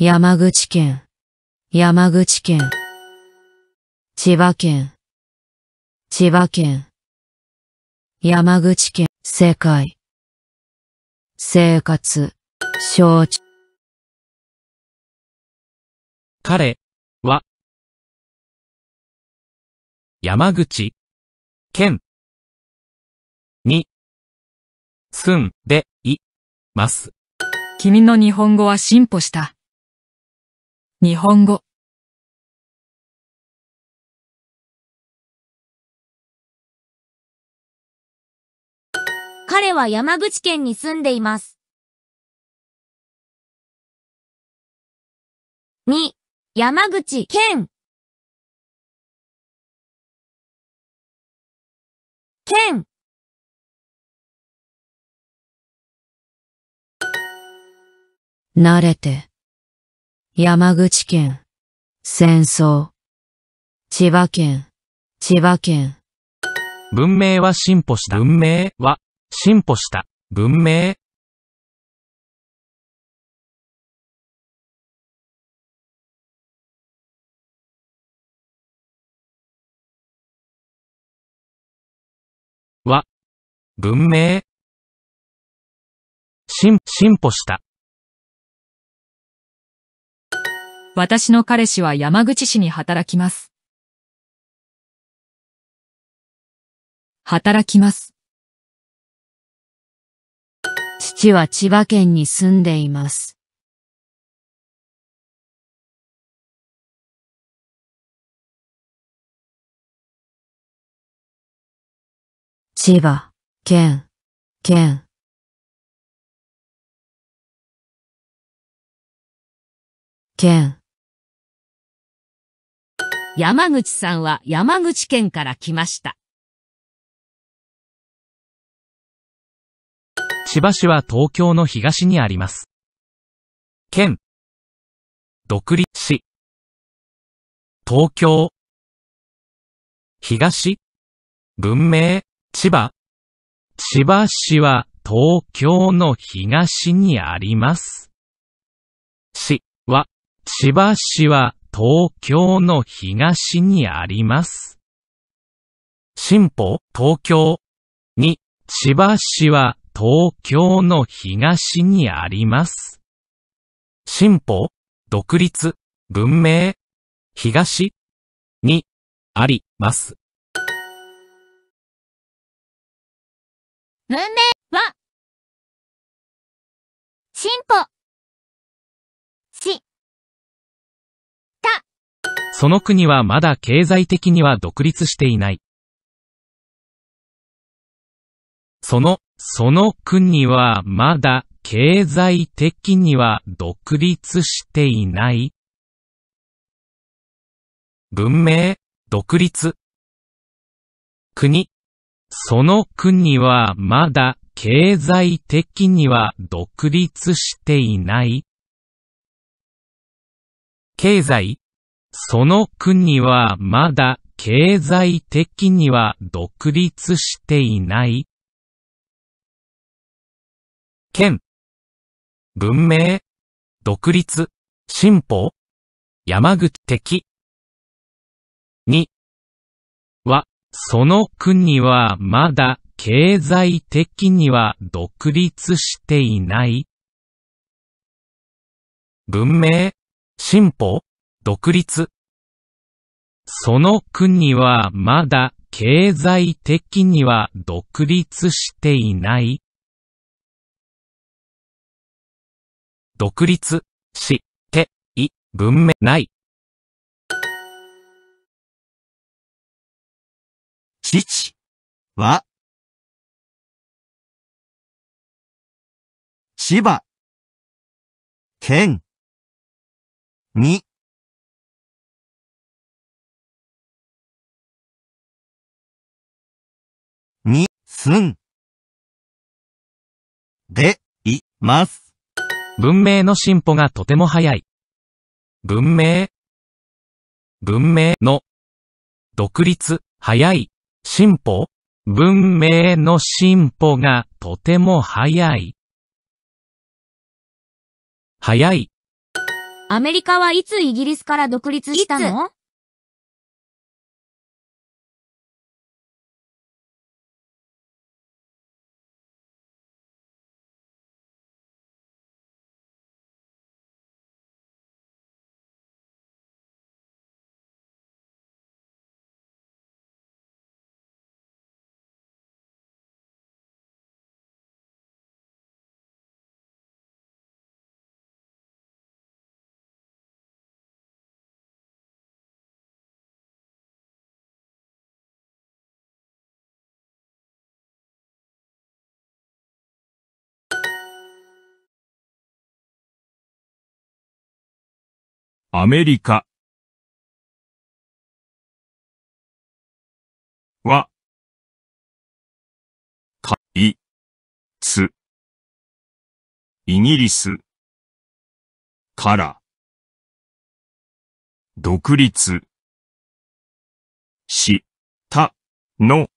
山口県、山口県。千葉県、千葉県。山口県、世界。生活、承知。彼は、山口県に住んでいます。君の日本語は進歩した。日本語彼は山口県に住んでいます。に。山口県。県。慣れて。山口県、戦争。千葉県、千葉県。文明は進歩した。文明は進歩した。文明。は、文明。進、進歩した。私の彼氏は山口市に働きます。働きます。父は千葉県に住んでいます。千葉、県、県。県。山口さんは山口県から来ました。千葉市は東京の東にあります。県、独立市、東京、東、文明、千葉。千葉市は東京の東にあります。市は、千葉市は東京の東にあります。新歩、東京。に千葉市は東京の東にあります。進歩、独立、文明、東にあります。文明は、進歩。その国はまだ経済的には独立していない。その、その国はまだ経済的には独立していない。文明、独立。国。その国はまだ経済的には独立していない。経済その国はまだ経済的には独立していない。県、文明、独立、進歩、山口的。2は、その国はまだ経済的には独立していない。文明、進歩、独立。その国はまだ経済的には独立していない。独立して、い、文明ない。父は、千葉、県、に、すん。で、い、ます。文明の進歩がとても早い。文明。文明の独立、早い、進歩。文明の進歩がとても早い。早い。アメリカはいつイギリスから独立したのアメリカは、かい、つ、イギリス、から、独立、し、た、の、